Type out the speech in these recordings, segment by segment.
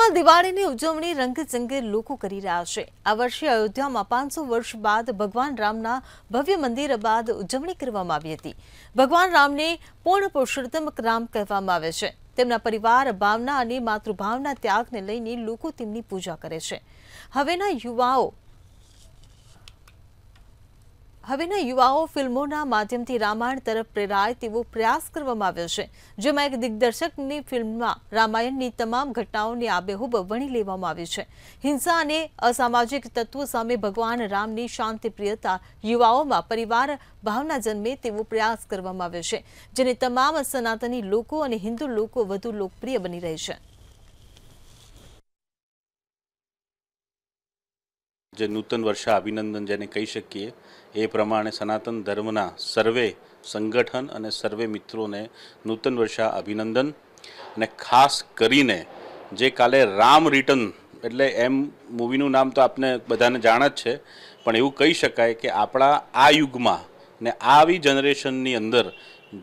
દેશમાં દિવાળીની ઉજવણી રંગચંગે લોકો કરી રહ્યા છે આ વર્ષે અયોધ્યામાં પાંચસો વર્ષ બાદ ભગવાન રામના ભવ્ય મંદિર બાદ ઉજવણી કરવામાં આવી હતી ભગવાન રામને પૂર્ણ પુરુષોત્તમ રામ કહેવામાં આવે છે તેમના પરિવાર ભાવના અને માતૃભાવના ત્યાગને લઈને લોકો તેમની પૂજા કરે છે હવેના યુવાઓ હવેના યુવાઓ ફિલ્મોના માધ્યમથી રામાયણ તરફ પ્રેરાય તેવો પ્રયાસ કરવામાં આવ્યો છે જેમાં એક દિગ્દર્શકની ફિલ્મમાં રામાયણની તમામ ઘટનાઓને આબેહૂબ વણી લેવામાં આવી છે હિંસા અને અસામાજિક તત્વો સામે ભગવાન રામની શાંતિપ્રિયતા યુવાઓમાં પરિવાર ભાવના જન્મે તેવો પ્રયાસ કરવામાં આવ્યો છે જેને તમામ સનાતની લોકો અને હિન્દુ લોકો વધુ લોકપ્રિય બની રહી છે જે નૂતન વર્ષા અભિનંદન જેને કહી શકીએ એ પ્રમાણે સનાતન ધર્મના સર્વે સંગઠન અને સર્વે મિત્રોને નૂતન વર્ષા અભિનંદન અને ખાસ કરીને જે કાલે રામ રિટર્ન એટલે એમ મૂવીનું નામ તો આપને બધાને જાણ જ છે પણ એવું કહી શકાય કે આપણા આ યુગમાં ને આવી જનરેશનની અંદર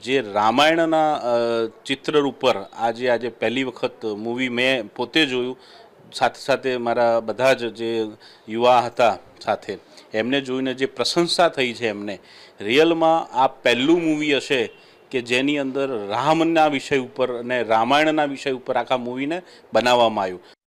જે રામાયણના ચિત્ર ઉપર આજે આજે પહેલી વખત મૂવી મેં પોતે જોયું સાથે સાથે મારા બધા જ જે યુવા હતા સાથે એમને જોઈને જે પ્રશંસા થઈ છે એમને રિયલમાં આ પહેલું મૂવી હશે કે જેની અંદર રામના વિષય ઉપર અને રામાયણના વિષય ઉપર આખા મૂવીને બનાવવામાં આવ્યું